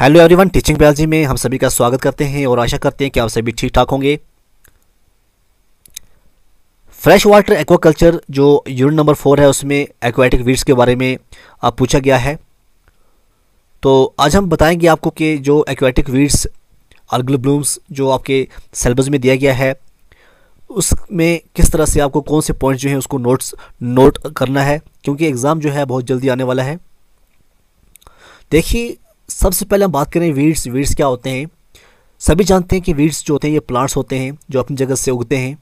Hello everyone teaching biology में हम सभी का स्वागत करते हैं और आशा करते हैं कि आप सभी ठीक ठाक होंगे फ्रेश वाटर एक्वाकल्चर जो यूनिट नंबर फोर है उसमें एक्वाटिक वीड्स के बारे में आप पूछा गया है तो आज हम बताएंगे आपको कि जो एक्वाटिक वीड्स अर्गल ब्लूम्स जो आपके सेलेबस में दिया गया है उसमें किस तरह से आपको कौन से पॉइंट जो हैं उसको नोट्स नोट करना है क्योंकि एग्ज़ाम जो है बहुत जल्दी आने वाला है देखिए सबसे पहले हम बात करें वीड्स वीड्स क्या होते हैं सभी जानते हैं कि वीड्स जो होते हैं ये प्लांट्स होते हैं जो अपनी जगह से उगते हैं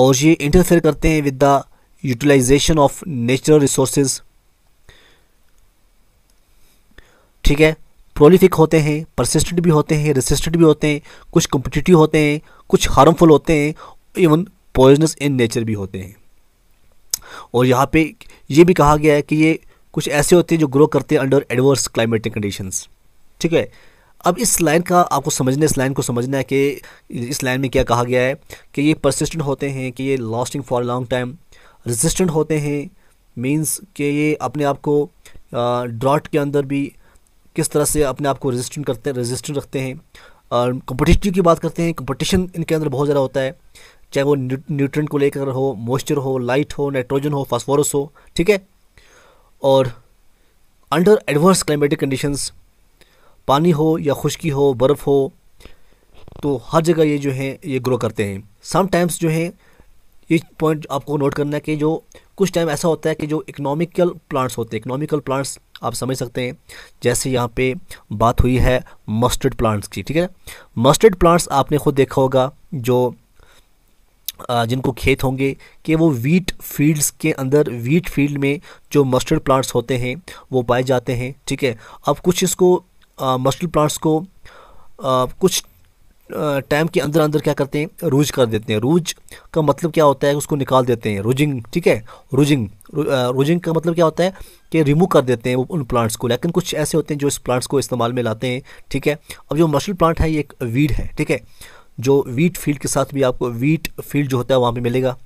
और ये इंटरफेयर करते हैं with the utilization of natural resources ठीक है प्रोलिफिक होते हैं परसिस्टेंट भी होते हैं रेसिस्टेंट भी होते हैं कुछ कम्पिटिटिव होते हैं कुछ हार्मफुल होते हैं इवन पॉइजनस इन नेचर भी होते हैं और यहाँ पे ये भी कहा गया है कि ये कुछ ऐसे होते हैं जो ग्रो करते हैं अंडर एडवर्स क्लाइमेटिक कंडीशंस ठीक है अब इस लाइन का आपको समझना इस लाइन को समझना है कि इस लाइन में क्या कहा गया है कि ये परसिस्टेंट होते हैं कि ये lasting for long time resistant होते हैं मींस कि ये अपने आप को ड्राट के अंदर भी किस तरह से अपने आप को रेजिस्टेंट करते हैं रेजिस्टेंट रखते हैं और कंपटिटिव की बात करते हैं कंपटीशन इनके अंदर बहुत ज़्यादा होता है चाहे वो न्यूट्रेंट को लेकर हो मॉइस्चर हो लाइट हो नाइट्रोजन हो फास्फोरस हो ठीक है और अंडर एडवर्स क्लाइमेटिक कंडीशंस पानी हो या खुश्की हो बर्फ़ हो तो हर जगह ये जो है ये ग्रो करते हैं समटाइम्स जो है ये पॉइंट आपको नोट करना है कि जो कुछ टाइम ऐसा होता है कि जो इकनॉमिकल प्लांट्स होते हैं इकनॉमिकल प्लांट्स आप समझ सकते हैं जैसे यहाँ पे बात हुई है मस्टर्ड प्लांट्स की ठीक है मस्टर्ड प्लांट्स आपने खुद देखा होगा जो जिनको खेत होंगे कि वो वीट फील्ड्स के अंदर वीट फील्ड में जो मस्टर्ड प्लांट्स होते हैं वो पाए जाते हैं ठीक है अब कुछ इसको मस्टर्ड प्लांट्स को आ, कुछ टाइम के अंदर अंदर क्या करते हैं रूज कर देते हैं रूज का मतलब क्या होता है उसको निकाल देते हैं रूजिंग ठीक है रूजिंग रूजिंग का मतलब क्या होता है कि रिमूव कर देते हैं उन प्लांट्स को लेकिन कुछ ऐसे होते हैं जो इस प्लांट्स को इस्तेमाल में लाते हैं ठीक है अब जो मशल प्लांट है ये एक वीड है ठीक है जो वीट फील्ड के साथ भी आपको वीट फील्ड जो होता है वहाँ पर मिलेगा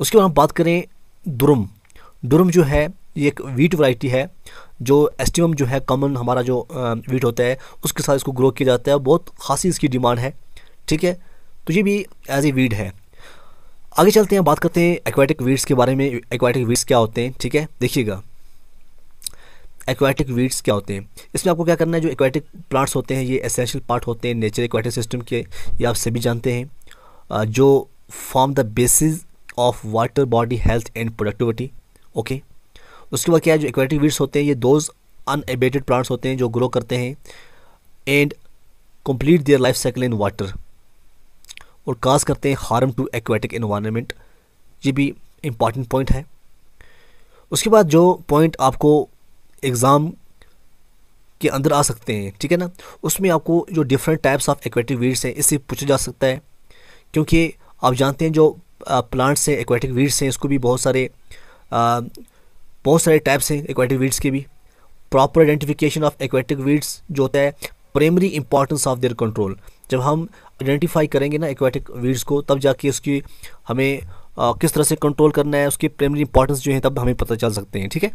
उसके बाद हम बात करें दुरुम दुरुम जो है ये एक वीट वैरायटी है जो एस्टिमम जो है कॉमन हमारा जो वीट होता है उसके साथ इसको ग्रो किया जाता है बहुत खासी इसकी डिमांड है ठीक है तो ये भी एज ए वीड है आगे चलते हैं बात करते हैं एक्वाटिक वीड्स के बारे में एक्वाटिक वीड्स क्या होते हैं ठीक है देखिएगा एक्वाटिक वीड्स क्या होते हैं इसमें आपको क्या करना है जो एक्वाटिक प्लांट्स होते हैं ये एसेंशियल पार्ट होते हैं नेचर एक्वाटिक सिस्टम के ये आप सभी जानते हैं जो form the basis of water body health and productivity okay उसके बाद क्या है जो एक्वाटिक वीड्स होते हैं ये दोज अनएबेटेड प्लांट्स होते हैं जो ग्रो करते हैं and complete their life cycle in water और काज करते हैं हार्म टू एक्वाटिक इन्वायरमेंट ये भी इम्पॉर्टेंट पॉइंट है उसके बाद जो पॉइंट आपको एग्ज़ाम के अंदर आ सकते हैं ठीक है ना उसमें आपको जो different types of aquatic weeds हैं इससे पूछा जा सकता है क्योंकि आप जानते हैं जो प्लांट्स हैं एक्वेटिक वीड्स हैं इसको भी बहुत सारे आ, बहुत सारे टाइप्स हैं एक्वेटिक वीड्स के भी proper identification of aquatic weeds जो होता है primary importance of their control जब हम आइडेंटिफाई करेंगे ना एक्वेटिक वीड्स को तब जाके उसकी हमें आ, किस तरह से कंट्रोल करना है उसकी प्राइमरी इंपॉर्टेंस जो है तब हमें पता चल सकते हैं ठीक है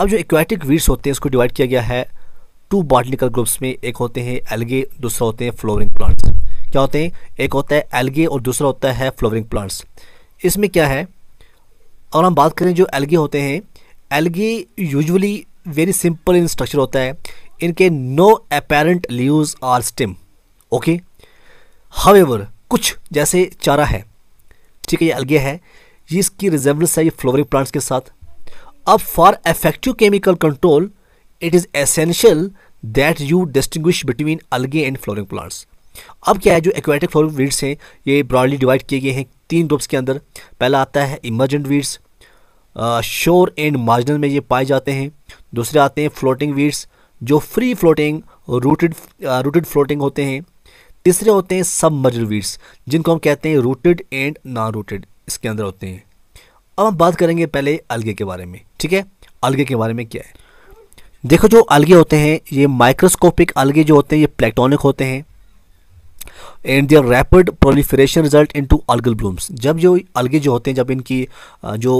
अब जो एक्वाटिक वीड्स होते हैं उसको डिवाइड किया गया है टू बॉटनिकल ग्रुप्स में एक होते हैं एलगे दूसरा होते हैं फ्लोवरिंग प्लांट्स क्या होते हैं एक होता है एलगे और दूसरा होता है फ्लोवरिंग प्लांट्स इसमें क्या है और हम बात करें जो एलगे होते हैं algae usually very simple in structure होता है इनके no apparent leaves or stem okay however कुछ जैसे चारा है ठीक है ये अलगे है ये इसकी रिजेबल है ये फ्लोवरिंग प्लांट्स के साथ अब for effective chemical control it is essential that you distinguish between algae and flowering plants अब क्या है जो एक्वेटिक फ्लोरिंग वीड्स हैं ये ब्रॉडली डिवाइड किए गए हैं तीन ग्रुप्स के अंदर पहला आता है emergent weeds shore and marginal में ये पाए जाते हैं दूसरे आते हैं फ्लोटिंग वीड्स जो free floating rooted rooted floating होते हैं तीसरे होते हैं सबमर्जल वीड्स जिनको हम कहते हैं रूटेड एंड नॉन रूटेड इसके अंदर होते हैं अब हम बात करेंगे पहले अलगे के बारे में ठीक है अलगे के बारे में क्या है देखो जो अलगे होते हैं ये माइक्रोस्कोपिक अलगे जो होते हैं ये प्लेटोनिक होते हैं and their rapid proliferation result in to algal blooms जब जो अलगे जो होते हैं जब इनकी जो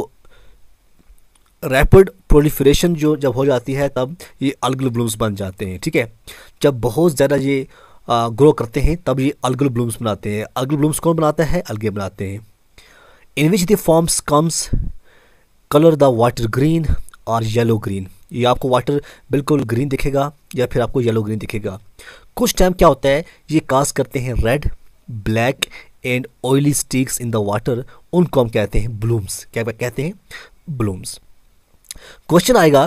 रैपिड प्रोलीफ्रेशन जो जब हो जाती है तब ये अलगल ब्लूम्स बन जाते हैं ठीक है जब बहुत ज़्यादा ये ग्रो करते हैं तब ये अलगल ब्लूम्स बनाते हैं अलगल ब्लूम्स कौन बनाता है अलगे बनाते हैं in which the forms comes colour the water green और येलो ग्रीन ये आपको वाटर बिल्कुल ग्रीन दिखेगा या फिर आपको येलो ग्रीन दिखेगा कुछ टाइम क्या होता है ये कास्ट करते हैं red black and oily sticks in the water उनको हम कहते हैं ब्लूम्स क्या कहते हैं ब्लूम्स क्वेश्चन आएगा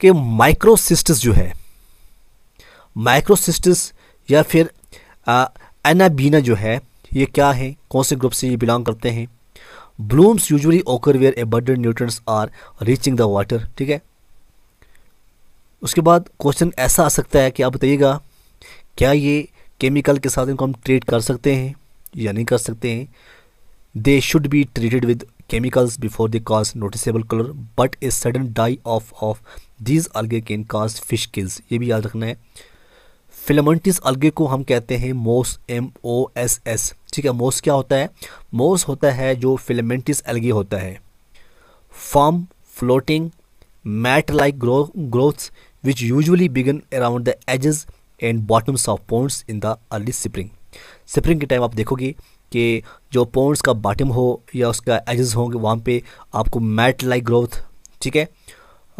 कि माइक्रोसिस्टस जो है माइक्रोसिस्टस या फिर एनाबीना जो है ये क्या है कौन से ग्रुप से ये बिलोंग करते हैं blooms usually occur where bird nutrients are reaching the water ठीक है उसके बाद क्वेश्चन ऐसा आ सकता है कि आप बताइएगा क्या ये केमिकल के साथ इनको हम ट्रीट कर सकते हैं या नहीं कर सकते हैं they should be treated with chemicals before the cause noticeable colour but a sudden die off off these algae can cause fish kills ये भी याद रखना है फिलामेंटिस अलगे को हम कहते हैं मोस एम ओ एस एस ठीक है मोस क्या होता है मोस होता है जो फिलामेंटिस अलगे होता है form floating mat like growths which usually begin around the edges and bottoms of ponds in the early spring spring के टाइम आप देखोगे कि जो पोन्ट्स का बॉटम हो या उसका एजेस होंगे वहाँ पे आपको मैट लाइक ग्रोथ ठीक है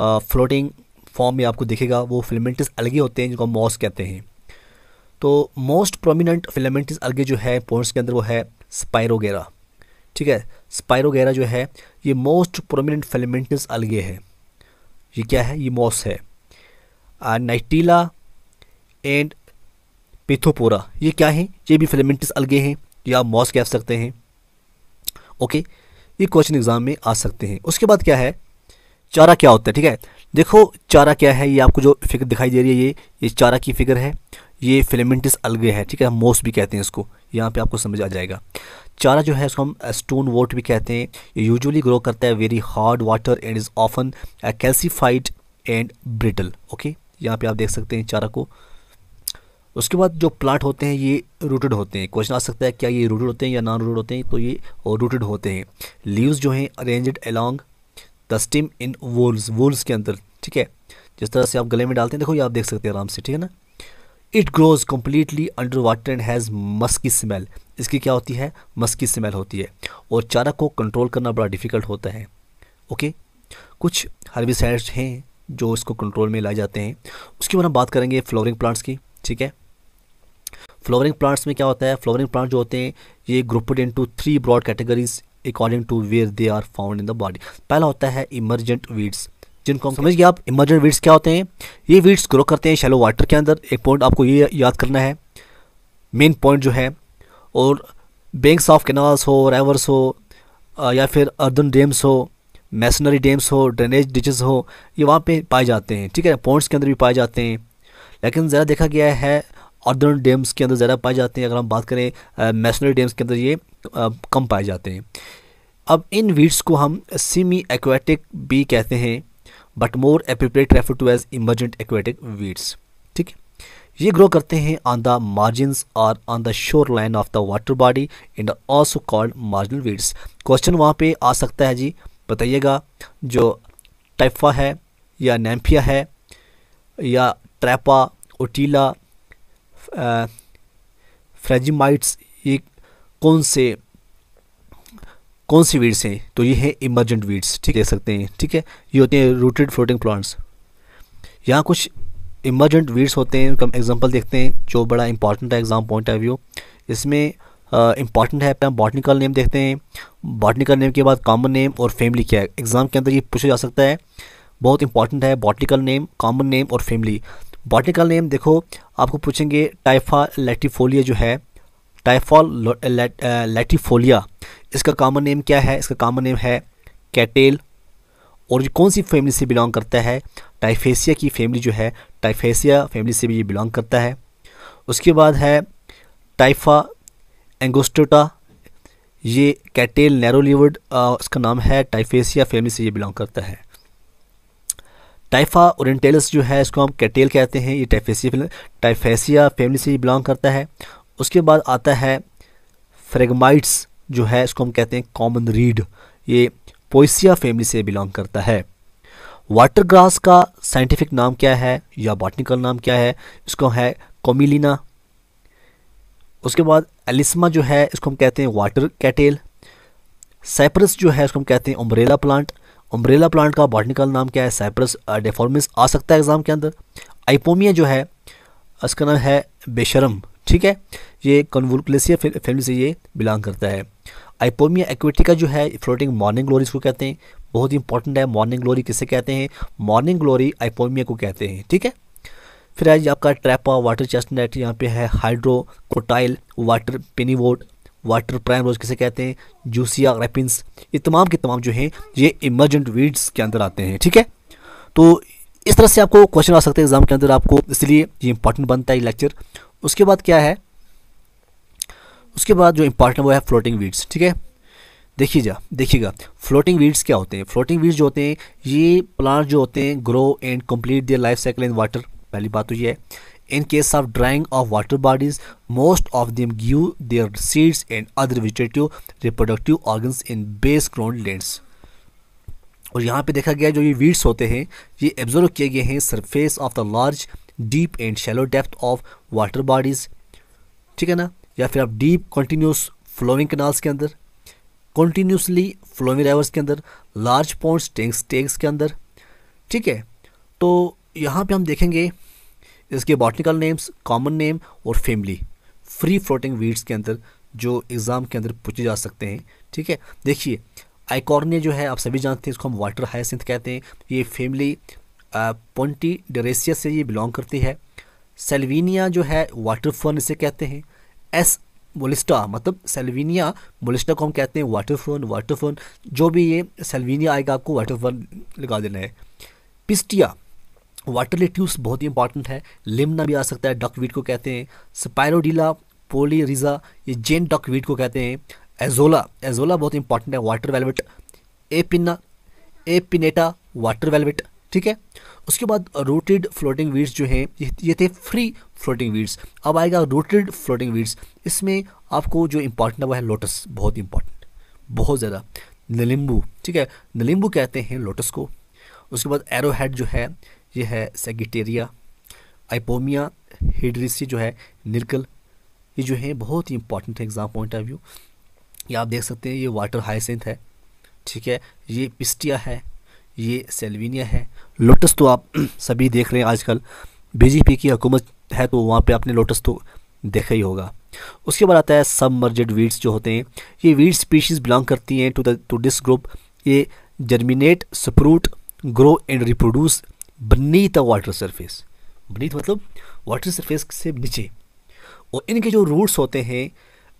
फ्लोटिंग फॉर्म में आपको दिखेगा वो फिलामेंटस अलग ही होते हैं जिनको मॉस कहते हैं तो मोस्ट प्रोमिनेंट फिलामेंटस अलगे जो है पोर्स के अंदर वो है स्पायरोगेरा ठीक है स्पायरोगेरा जो है ये मोस्ट प्रोमिनेंट फिलामेंटस अलगे है ये क्या है ये मॉस है नाइटीला एंड पिथोपोरा ये क्या है ये भी फिलामेंटस अलगे हैं या आप मॉस कह सकते हैं ओके ये क्वेश्चन एग्जाम में आ सकते हैं उसके बाद क्या है चारा क्या होता है ठीक है देखो चारा क्या है ये आपको जो फिगर दिखाई दे रही है ये ये चारा की फिगर है ये फिलेमेंटिस अलगे है ठीक है मोस भी कहते हैं इसको यहाँ पे आपको समझ आ जाएगा चारा जो है इसको हम स्टोन वोट भी कहते हैं ये यूजुअली ग्रो करता है very hard water and is often calcified and brittle okay यहाँ पे आप देख सकते हैं चारा को उसके बाद जो प्लांट होते हैं ये रूटेड होते हैं क्वेश्चन आ सकता है क्या ये रूटेड होते हैं या नॉन रूटेड होते हैं तो ये रूटेड होते हैं लीव्स जो हैं arranged along the stem in whorls whorls के अंदर ठीक है जिस तरह से आप गले में डालते हैं देखो ये आप देख सकते हैं आराम से ठीक है ना it grows completely under water and has musky smell इसकी क्या होती है मस्की स्मेल होती है और चारा को कंट्रोल करना बड़ा डिफ़िकल्ट होता है ओके कुछ हर्बिसाइड्स हैं जो इसको कंट्रोल में लाए जाते हैं उसके बाद हम बात करेंगे फ्लोरिंग प्लांट्स की ठीक है फ्लोरिंग प्लांट्स में क्या होता है फ्लोरिंग प्लांट जो होते हैं ये grouped into three broad categories according to where they are found in the body पहला होता है इमरजेंट वीड्स जिनको हम समझ गए आप इमर्जेंट वीड्स क्या होते हैं ये वीड्स ग्रो करते हैं शैलो वाटर के अंदर एक पॉइंट आपको ये याद करना है मेन पॉइंट जो है और बैंक्स ऑफ कैनाल्स हो रेवर्स हो या फिर अर्दन डैम्स हो मैसनरी डैम्स हो ड्रेनेज डिचेस हो ये वहाँ पे पाए जाते हैं ठीक है पॉइंट्स के अंदर भी पाए जाते हैं लेकिन ज़्यादा देखा गया है अर्दन डैम्स के अंदर ज़्यादा पाए जाते हैं अगर हम बात करें मैसनरी डैम्स के अंदर ये कम पाए जाते हैं अब इन वीड्स को हम सीमी एक्वेटिक भी कहते हैं but more appropriate refer to as emergent aquatic weeds ठीक है ये ग्रो करते हैं ऑन द मार्जिनस और on the shore line of the water body in also called marginal weeds question वहाँ पे आ सकता है जी बताइएगा जो टाइफा है या नैम्फिया है या ट्रैपा ओटीला फ्रेजिमाइट्स ये कौन से कौन सी वीड्स हैं तो ये हैं इमरजेंट वीड्स ठीक देख सकते हैं ठीक है ये होते हैं रूटेड फ्लोटिंग प्लांट्स यहाँ कुछ इमरजेंट वीड्स होते हैं उनका एग्जाम्पल देखते हैं जो बड़ा इंपॉर्टेंट है एग्ज़ाम पॉइंट ऑफ व्यू इसमें इंपॉर्टेंट है अपना बॉटनिकल नेम देखते हैं बॉटनिकल नेम के बाद कॉमन नेम और फैमिली क्या है एग्ज़ाम के अंदर ये पूछा जा सकता है बहुत इंपॉर्टेंट है बॉटनिकल नेम कॉमन नेम और फैमिली बॉटनिकल नेम देखो आपको पूछेंगे टाइफा लेटिफोलिया जो है टाइफॉल लेटिफोलिया इसका कॉमन नेम क्या है इसका कॉमन नेम है कैटेल और ये कौन सी फैमिली से बिलोंग करता है टाइफेसिया की फैमिली जो है टाइफेसिया फैमिली से भी ये बिलोंग करता है उसके बाद है टाइफा एंगोस्टोटा ये कैटेल नैरोलीवुड इसका नाम है टाइफेसिया फैमिली से ये बिलोंग करता है टाइफा ओरेंटेलस जो है इसको हम कैटेल कहते हैं ये टाइफेसिया टाइफेसिया फैमिली से ये बिलोंग करता है उसके बाद आता है फ्रेगमाइट्स जो है इसको हम कहते हैं कॉमन रीड ये पोइसिया फैमिली से बिलोंग करता है वाटर ग्रास का साइंटिफिक नाम क्या है या बॉटनिकल नाम क्या है इसको है कोमिलिना उसके बाद एलिस्मा जो है इसको हम कहते हैं वाटर कैटेल साइप्रस जो है इसको हम कहते हैं उम्ब्रेला प्लांट उम्ब्रेला प्लांट का बॉटनिकल नाम क्या है साइप्रस डेफॉर्मिस uh, आ सकता है एग्ज़ाम के अंदर आइपोमिया जो है इसका नाम है बेशरम ठीक है ये कन्वुलसिया फैमिली से ये बिलोंग करता है आइपोमिया एक्विटिका जो है फ्लोटिंग मॉर्निंग ग्लोरी इसको कहते हैं बहुत ही इंपॉर्टेंट है मॉर्निंग ग्लोरी किसे कहते हैं मॉर्निंग ग्लोरी आइपोमिया को कहते हैं ठीक है फिर आज आपका ट्रैपा वाटर चेस्टनेट यहाँ पे है hydrocotyle water pennywort water primrose किसे कहते हैं जूसिया रेपिन्स ये तमाम के तमाम जो हैं ये इमरजेंट वीड्स के अंदर आते हैं ठीक है तो इस तरह से आपको क्वेश्चन आ सकते हैं एग्जाम के अंदर आपको इसलिए ये इंपॉर्टेंट बनता है लेक्चर उसके बाद क्या है उसके बाद जो इंपॉर्टेंट वो है फ्लोटिंग वीड्स ठीक है देखिए जा देखिएगा फ्लोटिंग वीड्स क्या होते हैं फ्लोटिंग वीड्स जो होते हैं ये प्लांट जो होते हैं grow and complete their life cycle in water पहली बात तो ये है in case of drying of water bodies most of them give their seeds and other vegetative reproductive organs in base ground lands और यहाँ पे देखा गया जो ये वीड्स होते हैं ये एब्जर्व किए गए हैं surface of the large deep and shallow depth of water bodies ठीक है ना या फिर आप डीप कंटिन्यूस फ्लोइंग कनाल्स के अंदर कंटिन्यूसली फ्लोइंग रिवर्स के अंदर लार्ज पॉइंट्स टैंक्स टैंक्स के अंदर ठीक है तो यहाँ पे हम देखेंगे इसके बॉटनिकल नेम्स कॉमन नेम और फैमिली फ्री फ्लोटिंग वीड्स के अंदर जो एग्ज़ाम के अंदर पूछे जा सकते हैं ठीक है देखिए आइकॉर्निया जो है आप सभी जानते हैं इसको हम वाटर हाइसिंथ कहते हैं ये फैमिली पोंटी डरेसिया से ये बिलोंग करती है सेल्वीनिया जो है वाटर फर्न इसे कहते हैं एस मोलिस्टा मतलब सेल्विनिया मोलिस्टा को हम कहते हैं वाटर फर्न वाटर फर्न जो भी ये सेल्वीनिया आएगा आपको वाटर फर्न लगा देना है पिस्टिया वाटर लेट्यूस बहुत ही इंपॉर्टेंट है लिमना भी आ सकता है डकवीट को कहते हैं स्पायरोडीला पोलीरिजा ये जेन डकवीट को कहते हैं एजोला एजोला बहुत इंपॉर्टेंट है वाटर वेलवेट एपिना एपिनेटा वाटर वेलवेट ठीक है उसके बाद रोटेड फ्लोटिंग वीड्स जो हैं ये थे फ्री फ्लोटिंग वीड्स अब आएगा रोटेड फ्लोटिंग वीड्स इसमें आपको जो इम्पोर्टेंट है है लोटस बहुत इंपॉर्टेंट बहुत ज़्यादा नलिम्बू ठीक है नलिम्बू कहते हैं लोटस को उसके बाद एरोहेड जो है ये है सेगिटेरिया आइपोमिया हिड्रिसी जो है निर्कल ये जो है बहुत ही इंपॉर्टेंट है एग्ज़ाम पॉइंट ऑफ व्यू ये आप देख सकते हैं ये वाटर हाइसेंथ है ठीक है ये पिस्टिया है ये सेल्विनिया है लोटस तो आप सभी देख रहे हैं आजकल बीजेपी की हुकूमत है तो वहाँ पे आपने लोटस तो देखा ही होगा उसके बाद आता है सबमर्जेड वीड्स जो होते हैं ये वीड स्पीशीज़ बिलोंग करती हैं to do to this group ये germinate sprout grow and reproduce beneath the water surface beneath मतलब वाटर सरफेस से नीचे और इनके जो रूट्स होते हैं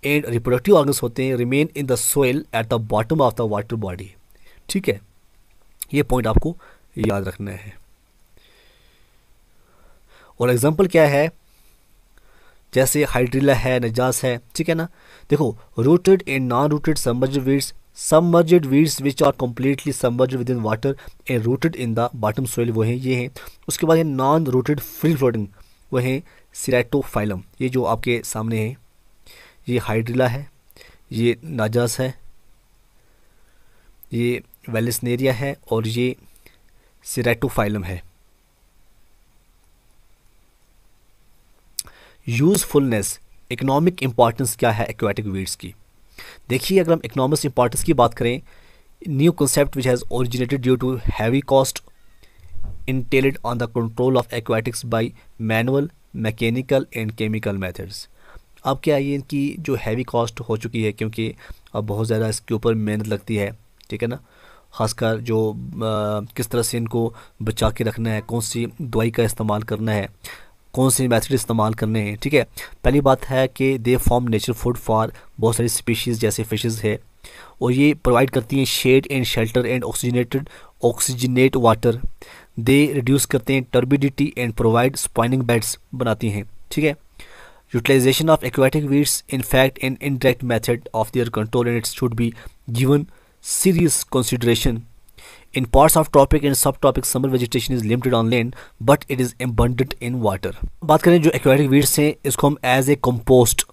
एंड रिप्रोडक्टिव ऑर्गन्स होते हैं remain in the soil at the bottom of the water body ठीक है ये पॉइंट आपको याद रखना है और एग्जांपल क्या है जैसे हाइड्रिला है नजास है ठीक है ना देखो rooted and non rooted submerged weeds weeds which are completely submerged within water and rooted in the bottom soil वो हैं ये हैं उसके बाद ये नॉन रूटेड फ्री फ्लोटिंग वो हैं सिराटोफाइलम ये जो आपके सामने हैं ये हाइड्रिला है ये नाजास है ये वेलिसनेरिया है और ये सिरेटोफाइलम है यूज़फुलनेस इकोनॉमिक इम्पॉर्टेंस क्या है एक्वाटिक वीड्स की देखिए अगर हम इकोनॉमिक इम्पॉर्टेंस की बात करें new concept which has originated due to heavy cost entailed on the control of aquatics by manual mechanical and chemical methods अब क्या है इनकी जो हैवी कॉस्ट हो चुकी है क्योंकि अब बहुत ज़्यादा इसके ऊपर मेहनत लगती है ठीक है ना ख़ासकर जो आ, किस तरह से इनको बचा के रखना है कौन सी दवाई का इस्तेमाल करना है कौन से मेथड इस्तेमाल करने हैं ठीक है पहली बात है कि they form nature food for बहुत सारी स्पीशीज़ जैसे फिशेस है और ये प्रोवाइड करती हैं shade and shelter and oxygenated oxygenate water they reduce करते हैं turbidity and provide spawning beds बनाती हैं ठीक है utilization of aquatic weeds in fact and indirect method of their control and it's should be given serious consideration. In parts of tropic and subtropic summer vegetation is limited on land but it is abundant in water. बात करें जो aquatic weeds हैं इसको हम as a compost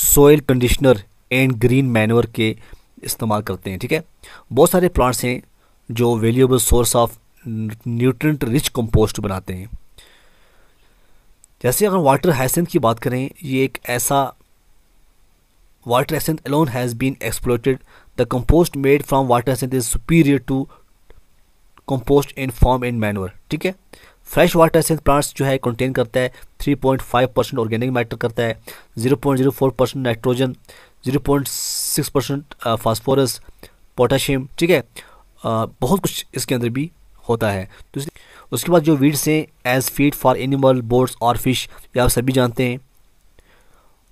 soil conditioner and green manure के इस्तेमाल करते हैं ठीक है बहुत सारे प्लांट्स हैं जो valuable source of nutrient rich compost बनाते हैं जैसे अगर वाटर हैसेंथ की बात करें ये एक ऐसा water hyacinth alone has been exploited The compost made from water synth is superior to compost in form in manure. ठीक है फ्रेश वाटर एसेंस प्लांट्स जो है कंटेन करता है 3.5 परसेंट ऑर्गेनिक मैटर करता है 0.04 percent nitrogen zero point six percent phosphorus potassium ठीक है uh, बहुत कुछ इसके अंदर भी होता है तो उसके बाद जो वीड्स हैं as feed for animal birds और फिश ये आप सभी जानते हैं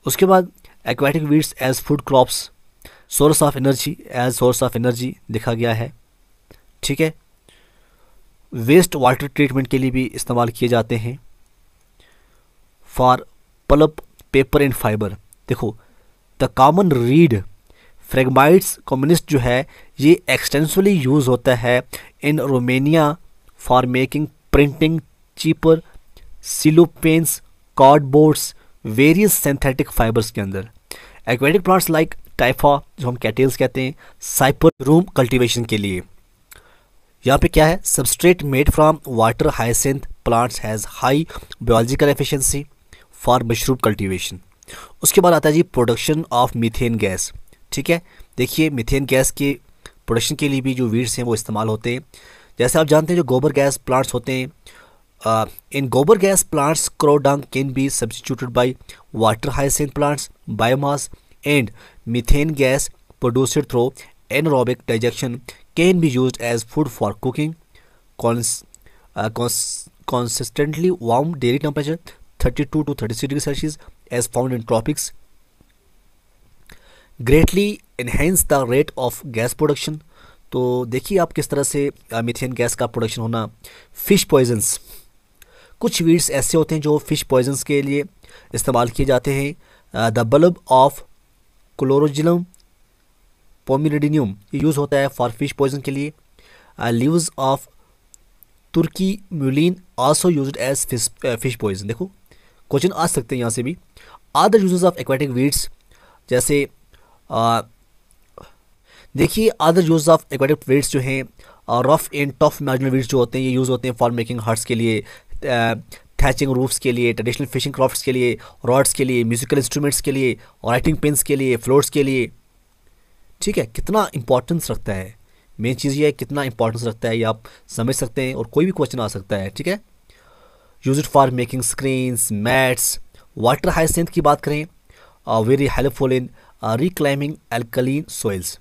उसके बाद aquatic weeds as food crops source of energy as source of energy देखा गया है ठीक है वेस्ट वाटर ट्रीटमेंट के लिए भी इस्तेमाल किए जाते हैं for pulp paper and fibre देखो the common reed Phragmites communis जो है ये एक्सटेंसली यूज़ होता है in Romania for making printing cheaper cellophanes cardboards various synthetic fibres के अंदर एक्वेटिक प्लांट्स लाइक टाइफा जो हम कैटेल्स कहते हैं साइपर रूम कल्टिवेशन के लिए यहाँ पे क्या है substrate made from water hyacinth plants has high biological efficiency for mushroom cultivation उसके बाद आता है जी प्रोडक्शन ऑफ मीथेन गैस ठीक है देखिए मीथेन गैस के प्रोडक्शन के लिए भी जो वीड्स हैं वो इस्तेमाल होते हैं जैसे आप जानते हैं जो गोबर गैस प्लांट्स होते हैं in gobar gas plants cow dung can be substituted by water hyacinth plants biomass and methane gas produced through anaerobic digestion can be use as food for cooking consistently warm daily temperature thirty two to thirty six degree Celsius as found in tropics greatly enhance the rate of gas production तो देखिए आप किस तरह से methane uh, gas का प्रोडक्शन होना fish poisons कुछ वीड्स ऐसे होते हैं जो फिश पॉइजन्स के लिए इस्तेमाल किए जाते हैं the bulb of Chlorogalum pomeridianum ये यूज़ होता है फॉर फिश पॉइजन के लिए leaves of turkey mullein also use as fish fish poison देखो क्वेश्चन आ सकते हैं यहाँ से भी other uses of aquatic weeds जैसे uh, देखिए other use of aquatic weeds जो हैं rough and tough marginal weeds जो होते हैं ये यूज़ होते हैं फॉर मेकिंग हर्ट्स के लिए uh, थैचिंग रूफ्स के लिए ट्रेडिशनल फिशिंग क्राफ्ट्स के लिए रॉड्स के लिए म्यूजिकल इंस्ट्रूमेंट्स के लिए राइटिंग पेंस के लिए फ्लोर्स के लिए ठीक है कितना इंपॉर्टेंस रखता है मेन चीज़ यह है कितना इंपॉर्टेंस रखता है ये आप समझ सकते हैं और कोई भी क्वेश्चन आ सकता है ठीक है use it for making screens mats water hyacinth की बात करें very helpful in reclaiming alkaline soils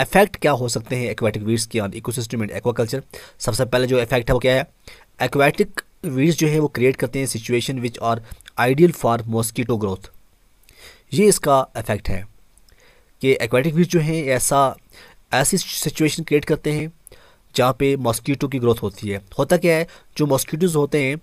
effect क्या हो सकते हैं एक्वाटिक वीड्स के ऑन इकोसिस्टम एंड एक्वाकल्चर सबसे पहले जो इफेक्ट है वो क्या है एक्वाटिक वीड्स जो है वो क्रिएट करते हैं situation which are ideal for mosquito growth ये इसका इफेक्ट है कि एक्वाटिक वीड्स जो हैं ऐसा ऐसी सिचुएशन क्रिएट करते हैं जहाँ पे मॉस्कीटो की ग्रोथ होती है होता क्या है जो मॉस्कीटोज़ होते हैं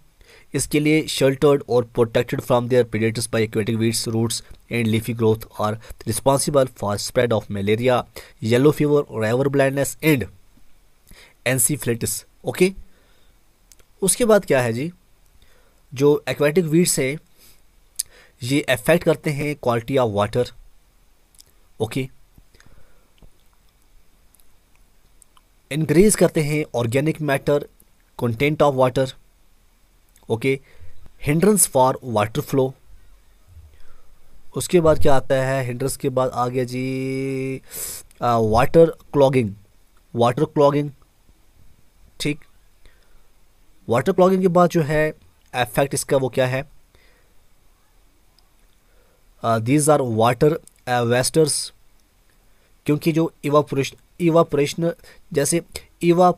इसके लिए शेल्टर्ड और protected from their predators by aquatic weeds roots and leafy growth are responsible for spread of malaria yellow fever river blindness and encephalitis okay उसके बाद क्या है जी जो एक्वेटिक वीड्स हैं ये अफेक्ट करते हैं quality of water okay increase करते हैं organic matter content of water okay hindrance for water flow उसके बाद क्या आता है हिंड्रेंस के बाद आ गया जी वाटर क्लॉगिंग वाटर क्लॉगिंग ठीक वाटर क्लॉगिंग के बाद जो है एफेक्ट इसका वो क्या है दीज आर वाटर वेस्टर्स क्योंकि जो इवापोरेशन इवापोरेशन जैसे 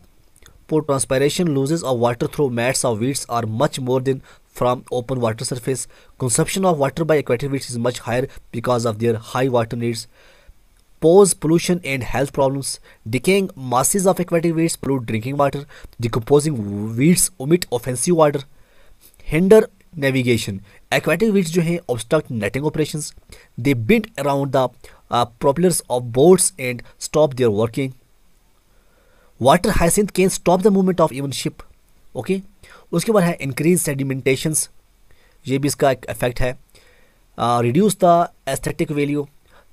evapotranspiration losses of water through mats of weeds are much more than from open water surface consumption of water by aquatic weeds is much higher because of their high water needs pose pollution and health problems. Decaying masses of aquatic weeds pollute drinking water. Decomposing weeds emit offensive water. Hinder navigation. Aquatic weeds jo हैं obstruct netting operations. They bend around the uh, propellers of boats and stop their working. Water hyacinth can stop the movement of even ship okay उसके बाद है increase सेडिमेंटेशंस ये भी इसका एक effect है reduce the aesthetic value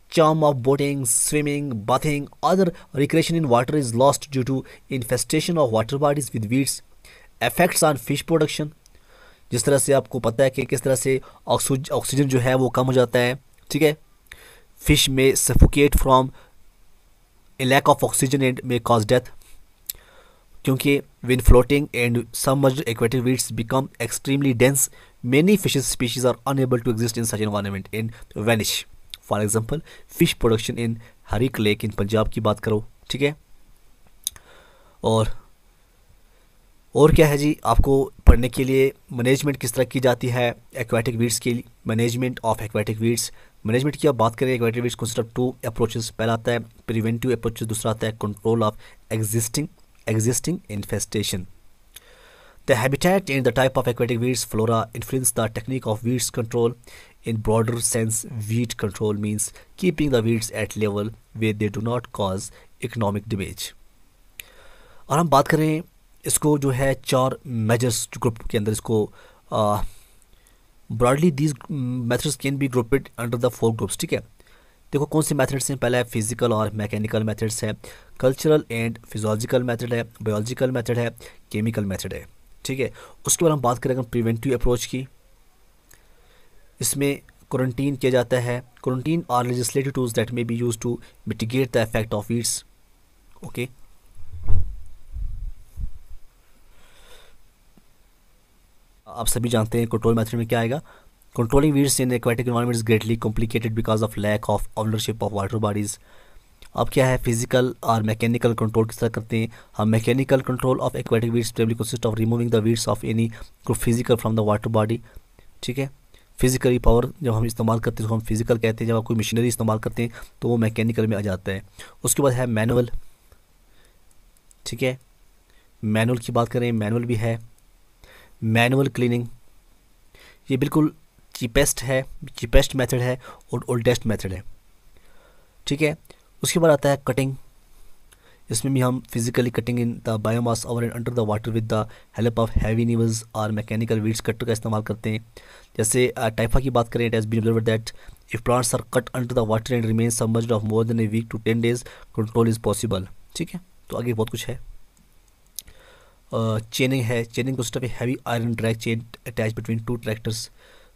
charm of boating, swimming, bathing, other recreation in water is lost due to infestation of water bodies with weeds. Effects on fish production. जिस तरह से आपको पता है कि किस तरह से ऑक्सीजन जो है वो कम हो जाता है ठीक है फिश में suffocate from a lack of oxygen and may cause death क्योंकि when floating and submerged aquatic weeds become extremely dense, many fish species are unable to exist in such environment and vanish. For example fish production in Harike lake in Punjab की बात करो ठीक है और और क्या है जी आपको पढ़ने के लिए मैनेजमेंट किस तरह की जाती है एक्वाटिक वीड्स के management of aquatic weeds management की आप बात करें aquatic weeds of two approaches पहला आता है प्रिवेंटिव अप्रोचेस दूसरा आता है control of existing existing infestation The habitat and the type of aquatic weeds flora influence the technique of weeds control. In broader sense, weed control means keeping the weeds at level where they do not cause economic damage. और हम बात करें इसको जो है चार measures group के अंदर इसको broadly these methods can be grouped under the four groups ठीक है देखो कौन से मेथड्स हैं पहला है फिजिकल और मैकेनिकल मेथड्स है कल्चरल एंड फिजोलॉजिकल मेथड है बायोलॉजिकल मेथड है केमिकल मेथड है ठीक है उसके बाद हम बात करें अगर प्रिवेंटिव अप्रोच की इसमें क्वारंटीन किया जाता है quarantine are legislative tools that may be use to mitigate the effect of its okay आप सभी जानते हैं कंट्रोल मेथड में क्या आएगा controlling weeds in aquatic environment is greatly complicated because of lack of ownership of water bodies अब क्या है फिजिकल और मैकेनिकल कंट्रोल किस तरह करते हैं हम mechanical control of aquatic weeds typically consist of removing the weeds of any physical from the water body ठीक है फिजिकली पावर जब हम इस्तेमाल करते हैं तो हम फिजिकल कहते हैं जब आप कोई मशीनरी इस्तेमाल करते हैं तो वो मैकेनिकल में आ जाता है उसके बाद है मैनुअल ठीक है मैनुअल की बात करें मैनुअल भी है मैनुअल क्लीनिंग ये बिल्कुल चीपेस्ट है चीपेस्ट मेथड है और ओल्डेस्ट मेथड है ठीक है उसके बाद आता है कटिंग इसमें भी हम physically cutting in the biomass और in under the water with the help of heavy नीवल्स और मैकेनिकल वीड्स कटर का इस्तेमाल करते हैं जैसे टाइफा की बात करें it has been observe that if plants are cut under the water and remain submerge of more than a week to ten days control is possible ठीक है तो आगे बहुत कुछ है चेनिंग है चेनिंग को heavy iron drag chain attach between two tractors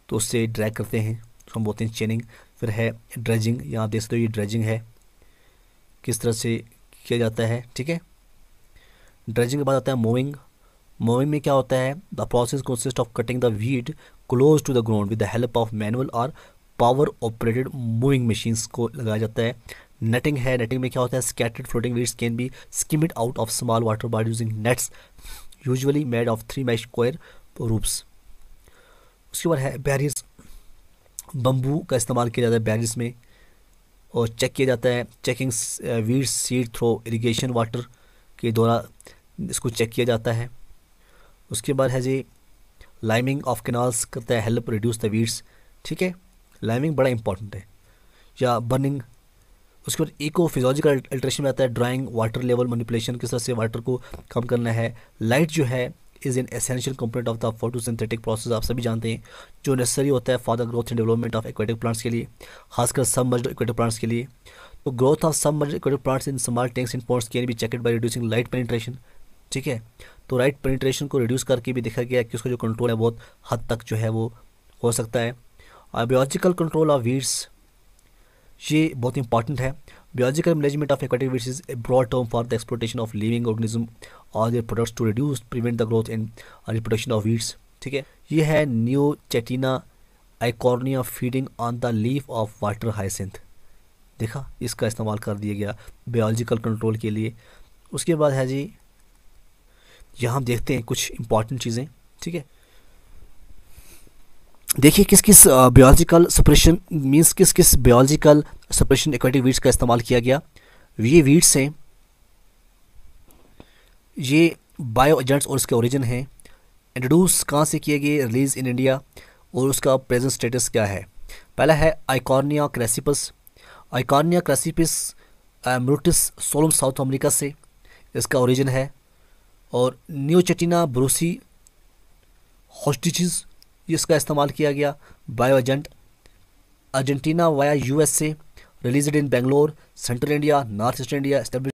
तो उससे ड्रैग करते हैं तो हम बोलते हैं चेनिंग फिर है ड्रेजिंग यहाँ देख सकते हो ये ड्रेजिंग है किस तरह से किया जाता है ठीक है ड्रेजिंग के बाद आता है मोविंग मोविंग में क्या होता है the process consist of cutting the weed close to the ground with the help of manual और पावर ऑपरेटेड मूविंग मशीन्स को लगाया जाता है नेटिंग है नेटिंग में क्या होता है scattered floating weeds can be skimmed out of small water bar using nets usually made of three mesh coir ropes उसके बाद है बैरियर्स बम्बू का इस्तेमाल किया जाता है बैरिस में और चेक किया जाता है checking weed seed through irrigation water के द्वारा इसको चेक किया जाता है उसके बाद है जी लाइमिंग ऑफ कैनाल्स करता है हेल्प रिड्यूस द वीड्स ठीक है लाइमिंग बड़ा इंपॉर्टेंट है या बर्निंग उसके बाद इको फिजोलॉजिकल अल्ट्रेशन में आता है ड्राइंग वाटर लेवल मनिपुलेशन किस तरह से वाटर को कम करना है लाइट जो है is an essential component of the photosynthetic process आप सभी जानते हैं जो नेसेसरी होता है for the growth and development of aquatic plants के लिए खासकर सब मर्ज एक्वेटिक प्लांट्स के लिए तो growth of submerge aquatic plants in small tanks and ponds can be checked by reducing light penetration ठीक है तो राइट पेनिट्रेशन को रिड्यूस करके भी देखा गया कि उसका जो कंट्रोल है बहुत हद तक जो है वो हो सकता है और बायोलॉजिकल कंट्रोल ऑफ वीड्स ये बहुत इंपॉर्टेंट है Biological management of aquatic weeds is a broad term for the exploitation of living organism or their products to reduce, prevent the growth and reproduction of weeds. ठीक है ये है Neochetina eichhorniae feeding on the leaf of water hyacinth देखा इसका इस्तेमाल कर दिया गया बायोलॉजिकल कंट्रोल के लिए उसके बाद है जी यहाँ हम देखते हैं कुछ इंपॉर्टेंट चीज़ें ठीक है देखिए किस किस बायोलॉजिकल सप्रेशन मींस किस किस बायोलॉजिकल सप्रेशन एक्वेटिक वीड्स का इस्तेमाल किया गया तो ये वीड्स हैं ये बायो एजेंट्स और इसके ओरिजिन हैं इंट्रोड्यूस कहाँ से किए गए रिलीज़ इन इंडिया और उसका प्रेजेंट स्टेटस क्या है पहला है आइकॉर्निया क्रेसिपस आइकॉर्निया क्रेसिपस म्यूटिस सोलम साउथ अमेरिका से इसका ओरिजिन है और न्यूचेटिना ब्रूसी हॉस्टिचिज़ इसका इस्तेमाल किया गया bio agent Argentina via USA release in Bangalore central India north east India